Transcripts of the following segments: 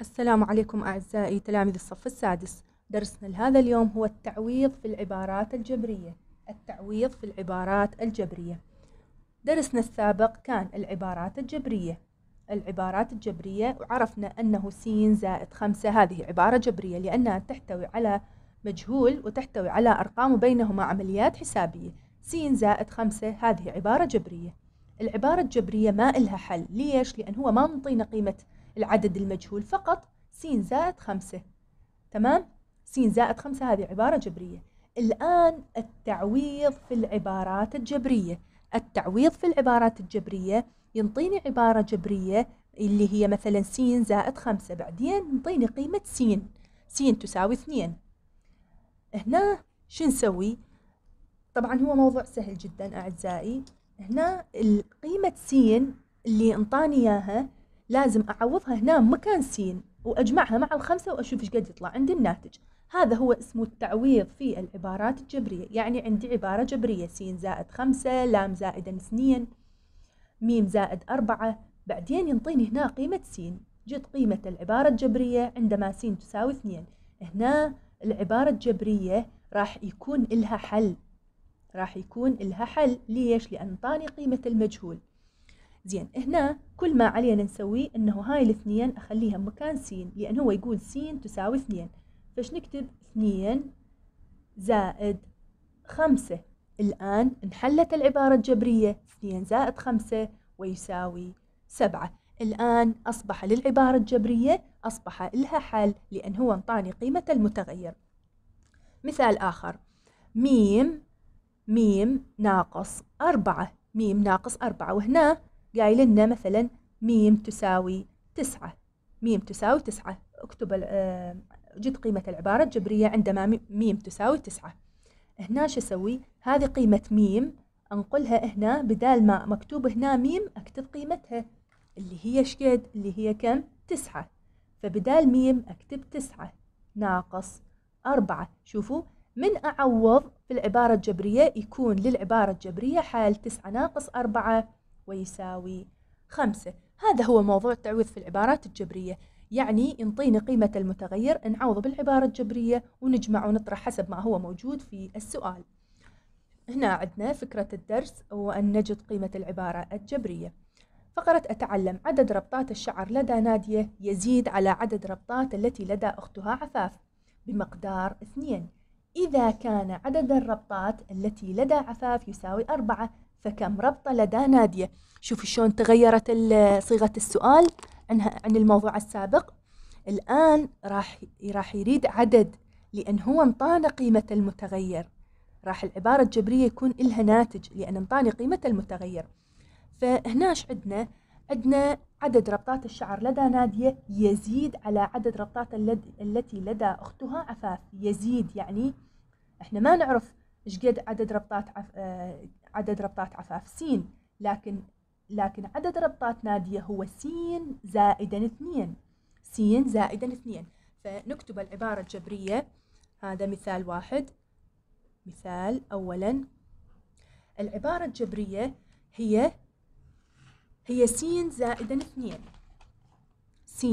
السلام عليكم أعزائي تلاميذ الصف السادس درسنا لهذا اليوم هو التعويض في العبارات الجبرية التعويض في العبارات الجبرية درسنا السابق كان العبارات الجبرية العبارات الجبرية وعرفنا أنه س زائد خمسة هذه عبارة جبرية لأنها تحتوي على مجهول وتحتوي على أرقام وبينهما عمليات حسابية س زائد خمسة هذه عبارة جبرية العبارة الجبرية ما إلها حل ليش؟ لأن هو ما منطينا قيمة العدد المجهول فقط س زائد خمسة تمام؟ س زائد خمسة هذه عبارة جبرية الآن التعويض في العبارات الجبرية التعويض في العبارات الجبرية ينطيني عبارة جبرية اللي هي مثلا س زائد خمسة بعدين ينطيني قيمة س س تساوي اثنين هنا شو نسوي؟ طبعا هو موضوع سهل جدا أعزائي هنا قيمة س اللي انطاني إياها لازم أعوضها هنا مكان سين وأجمعها مع الخمسة وأشوف إيش قد يطلع عندي الناتج هذا هو اسمه التعويض في العبارات الجبرية يعني عندي عبارة جبرية س زائد خمسة لام زائدا اثنين ميم زائد أربعة بعدين ينطيني هنا قيمة س جت قيمة العبارة الجبرية عندما س تساوي اثنين هنا العبارة الجبرية راح يكون إلها حل راح يكون إلها حل ليش؟ لأن طاني قيمة المجهول زين هنا كل ما علينا نسويه انه هاي الاثنين اخليها مكان سين لان يعني هو يقول سين تساوي اثنين فش نكتب اثنين زائد خمسة الآن انحلت العبارة الجبرية اثنين زائد خمسة ويساوي سبعة الآن أصبح للعبارة الجبرية أصبح لها حل لأن هو انطاني قيمة المتغير مثال آخر ميم ميم ناقص أربعة ميم ناقص أربعة وهنا قايل لنا مثلا ميم تساوي تسعة ميم تساوي تسعة اكتب آه، جد قيمة العبارة الجبرية عندما ميم تساوي تسعة هنا شو اسوي هذه قيمة ميم انقلها هنا بدال ما مكتوب هنا ميم اكتب قيمتها اللي هي شقد اللي هي كم تسعة فبدال ميم اكتب تسعة ناقص أربعة شوفوا من أعوض في العبارة الجبرية يكون للعبارة الجبرية حال تسعة ناقص أربعة ويساوي خمسة هذا هو موضوع التعويض في العبارات الجبرية يعني انطيني قيمة المتغير نعوضه بالعبارة الجبرية ونجمع ونطرح حسب ما هو موجود في السؤال هنا عندنا فكرة الدرس وأن نجد قيمة العبارة الجبرية فقرة أتعلم عدد ربطات الشعر لدى نادية يزيد على عدد ربطات التي لدى أختها عفاف بمقدار اثنين إذا كان عدد الربطات التي لدى عفاف يساوي أربعة فكم ربطة لدى نادية شوفوا شلون تغيرت صيغة السؤال عنها عن الموضوع السابق الآن راح راح يريد عدد لأن هو انطانا قيمة المتغير راح العبارة الجبرية يكون إلها ناتج لأن انطاني قيمة المتغير فهناش عندنا عندنا عدد ربطات الشعر لدى نادية يزيد على عدد ربطات التي لدى أختها عفاف يزيد يعني احنا ما نعرف قد عدد ربطات عف... آه، عدد ربطات عفاف س لكن لكن عدد ربطات نادية هو س زائدا اثنين س زائدا اثنين فنكتب العبارة الجبرية هذا مثال واحد مثال أولا العبارة الجبرية هي هي س زائدا اثنين س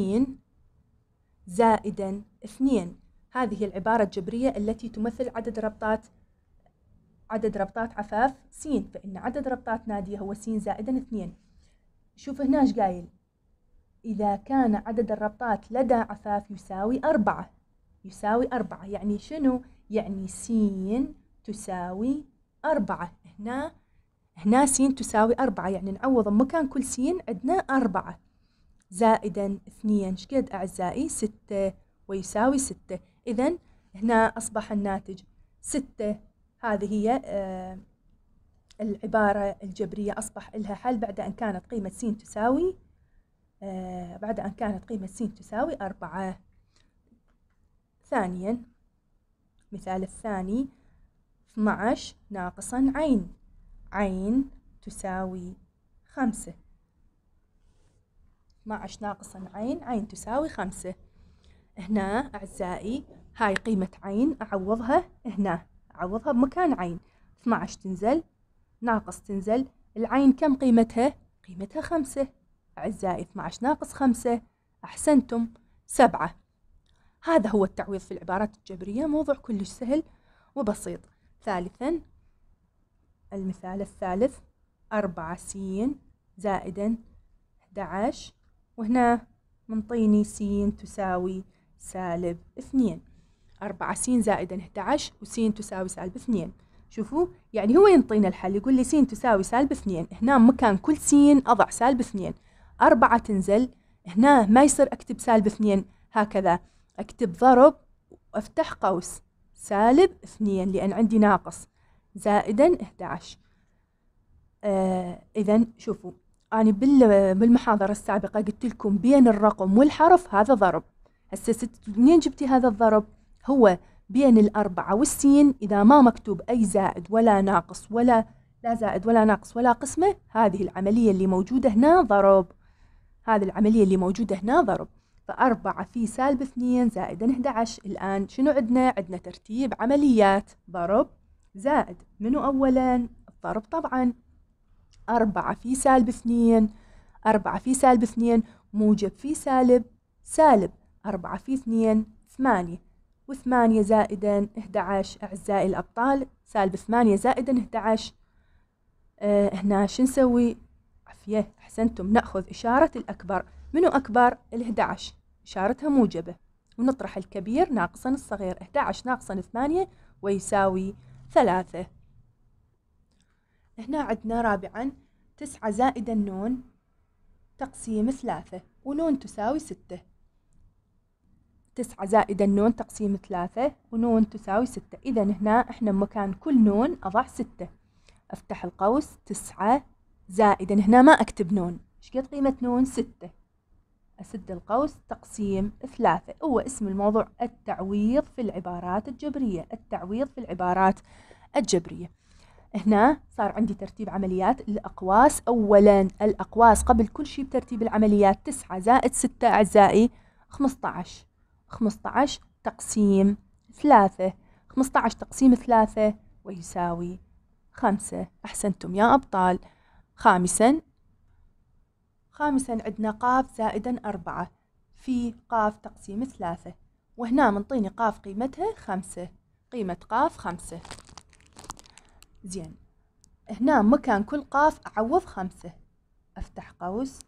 زائدا اثنين هذه العبارة الجبرية التي تمثل عدد ربطات عدد ربطات عفاف س فإن عدد ربطات نادية هو س زائدا اثنين شوف هنا ايش قايل إذا كان عدد الربطات لدى عفاف يساوي أربعة يساوي أربعة يعني شنو؟ يعني س تساوي أربعة هنا هنا س تساوي أربعة يعني نعوض مكان كل س عندنا أربعة زائدا اثنين شقد أعزائي ستة ويساوي ستة إذا هنا أصبح الناتج ستة هذه هي آه، العبارة الجبرية أصبح لها حل بعد أن كانت قيمة س تساوي آه، بعد أن كانت قيمة س تساوي أربعة ثانيا مثال الثاني 12 ناقصا عين عين تساوي خمسة 12 ناقصا عين عين تساوي خمسة هنا أعزائي هاي قيمة عين أعوضها هنا عوضها بمكان عين 12 تنزل ناقص تنزل العين كم قيمتها؟ قيمتها خمسة أعزائي 12 ناقص خمسة أحسنتم سبعة هذا هو التعويض في العبارات الجبرية موضوع كلش سهل وبسيط ثالثا المثال الثالث أربعة سين زائدا 11 وهنا منطيني سين تساوي سالب اثنين 4 س زائد 11 وس تساوي سالب 2 شوفوا يعني هو ينطينا الحل يقول لي س تساوي سالب 2 هنا مكان كل س أضع سالب 2 4 تنزل هنا ما يصير أكتب سالب 2 هكذا أكتب ضرب وأفتح قوس سالب 2 لأن عندي ناقص زائدا 11 آه إذا شوفوا أنا يعني بالمحاضرة السابقة قلت لكم بين الرقم والحرف هذا ضرب هسه منين جبتي هذا الضرب هو بين الأربعة والسين إذا ما مكتوب أي زائد ولا ناقص ولا لا زائد ولا ناقص ولا قسمة هذه العملية اللي موجودة هنا ضرب هذه العملية اللي موجودة هنا ضرب فأربعة في سالب اثنين زائد 11 الآن شنو عندنا؟ عندنا ترتيب عمليات ضرب زائد منو أولا؟ الضرب طبعا أربعة في سالب اثنين أربعة في سالب اثنين موجب في سالب سالب أربعة في اثنين ثمانية وثمانية زائدا إحدى عشر أعزائي الأبطال سالب ثمانية زائدا إحدى عشر آه، هنا شو نسوي عفية أحسنتم نأخذ إشارة الأكبر منو أكبر الإحدى عشر إشارتها موجبة ونطرح الكبير ناقصا الصغير إحدى عشر ناقصا ثمانية ويساوي ثلاثة هنا عدنا رابعا تسعة زائدا نون تقسيم ثلاثة ونون تساوي ستة تسعة زائد النون تقسيم ثلاثة ونون تساوي ستة إذا هنا إحنا مكان كل نون أضع ستة أفتح القوس تسعة زائد هنا ما أكتب نون إيش قد قيمة نون ستة أسد القوس تقسيم ثلاثة هو اسم الموضوع التعويض في العبارات الجبرية التعويض في العبارات الجبرية هنا صار عندي ترتيب عمليات الأقواس أولا الأقواس قبل كل شيء بترتيب العمليات تسعة زائد ستة أعزائي خمسة عشر 15 تقسيم 3 15 تقسيم 3 ويساوي 5 أحسنتم يا أبطال خامسا خامسا عندنا قاف زائدا أربعة في قاف تقسيم ثلاثة وهنا منطيني قاف قيمتها خمسة قيمة قاف خمسة زين هنا مكان كل قاف أعوض خمسة أفتح قوس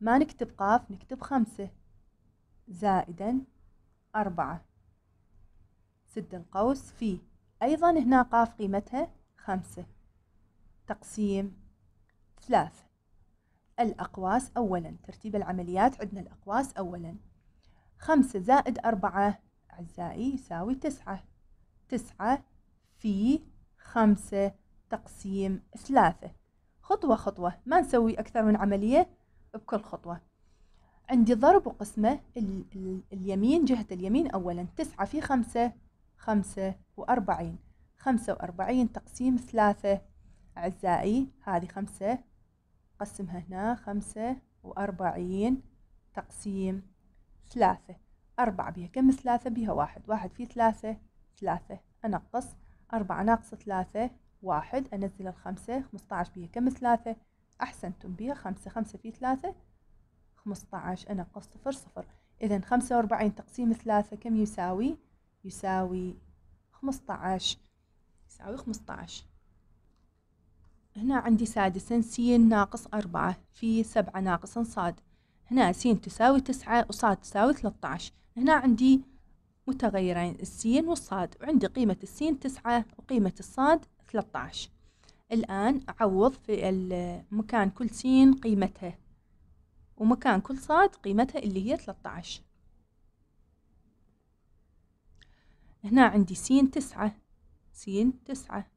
ما نكتب قاف نكتب خمسة زائدا أربعة سد القوس في أيضا هنا قاف قيمتها خمسة تقسيم ثلاثة الأقواس أولا ترتيب العمليات عندنا الأقواس أولا خمسة زائد أربعة أعزائي يساوي تسعة تسعة في خمسة تقسيم ثلاثة خطوة خطوة ما نسوي أكثر من عملية بكل خطوة عندي ضرب وقسمة اليمين جهة اليمين أولا تسعة في خمسة خمسة وأربعين خمسة وأربعين تقسيم ثلاثة أعزائي هذه خمسة قسمها هنا خمسة وأربعين تقسيم ثلاثة أربعة بها كم ثلاثة بها واحد واحد في ثلاثة ثلاثة أنقص أربعة ناقص ثلاثة واحد أنزل الخمسة خمسة عشر بها كم ثلاثة أحسنتم بها خمسة خمسة في ثلاثة 15 ناقص صفر صفر إذا خمسة وأربعين تقسيم ثلاثة كم يساوي؟ يساوي خمسطعش يساوي خمسطعش هنا عندي سادسا س ناقص أربعة في سبعة ناقص ص هنا س تساوي تسعة وص تساوي ثلاثطعش هنا عندي متغيرين السين والصاد وعندي قيمة السين تسعة وقيمة الصاد ثلاثطعش الآن أعوض في مكان كل سين قيمتها ومكان كل صاد قيمتها اللي هي 13 هنا عندي س تسعة س تسعة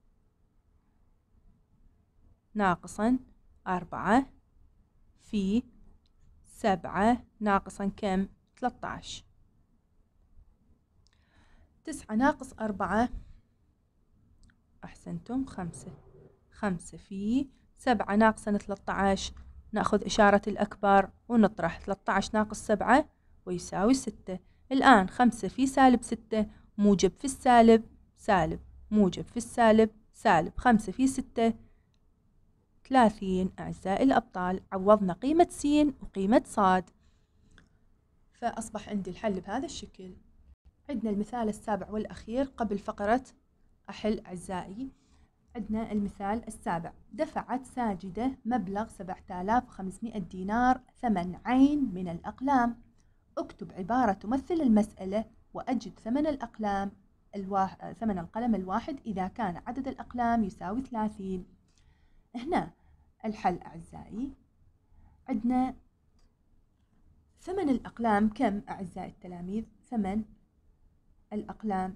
ناقصا أربعة في سبعة ناقصا كم 13 تسعة ناقص أربعة أحسنتم خمسة خمسة في سبعة ناقصا 13 نأخذ إشارة الأكبر ونطرح 13 ناقص 7 ويساوي 6 الآن 5 في سالب 6 موجب في السالب سالب موجب في السالب سالب 5 في 6 30 أعزائي الأبطال عوضنا قيمة س وقيمة صاد فأصبح عندي الحل بهذا الشكل عندنا المثال السابع والأخير قبل فقرة أحل أعزائي عندنا المثال السابع دفعت ساجدة مبلغ 7500 دينار ثمن عين من الأقلام اكتب عبارة تمثل المسألة وأجد ثمن الأقلام الواح... ثمن القلم الواحد إذا كان عدد الأقلام يساوي 30 هنا الحل أعزائي عندنا ثمن الأقلام كم أعزائي التلاميذ؟ ثمن الأقلام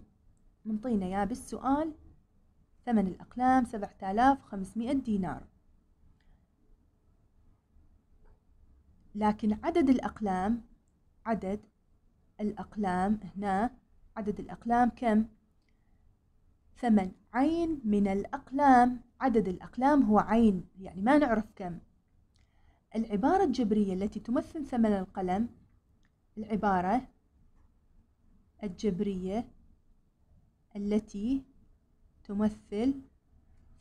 منطينا يا بالسؤال ثمن الأقلام سبعة آلاف وخمسمائة دينار لكن عدد الأقلام عدد الأقلام هنا عدد الأقلام كم؟ ثمن عين من الأقلام عدد الأقلام هو عين يعني ما نعرف كم العبارة الجبرية التي تمثل ثمن القلم العبارة الجبرية التي تمثل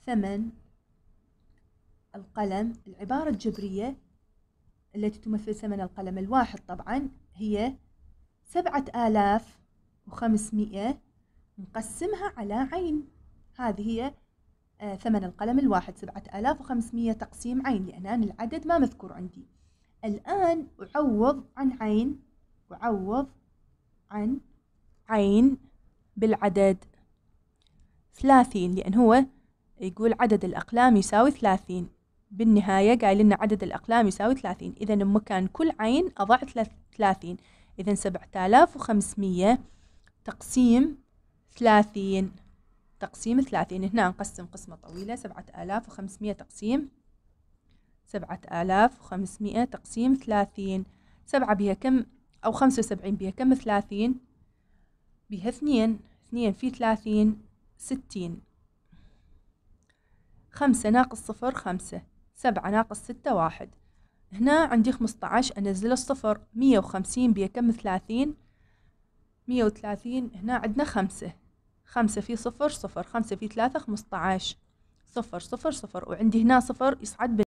ثمن القلم العبارة الجبرية التي تمثل ثمن القلم الواحد طبعا هي سبعة آلاف وخمسمائة نقسمها على عين هذه هي آه، ثمن القلم الواحد سبعة آلاف وخمسمائة تقسيم عين لأن أنا العدد ما مذكور عندي الآن أعوض عن عين أعوض عن عين بالعدد ثلاثين لأن هو يقول عدد الأقلام يساوي ثلاثين بالنهاية قال لنا عدد الأقلام يساوي ثلاثين إذا مكان كل عين أضع ثلاثين إذا سبعة آلاف وخمسمية تقسيم ثلاثين تقسيم ثلاثين هنا نقسم قسمة طويلة سبعة آلاف وخمسمية تقسيم سبعة آلاف وخمسمية تقسيم ثلاثين سبعة بها كم أو خمسة وسبعين بها كم ثلاثين بها اثنين اثنين في ثلاثين ستين خمسة ناقص صفر خمسة سبعة ناقص ستة واحد هنا عندي خمسطعش أنزل الصفر مية وخمسين بيكم ثلاثين مية وثلاثين هنا عندنا خمسة خمسة في صفر صفر خمسة في ثلاثة خمسطعش صفر صفر صفر وعندي هنا صفر يصعد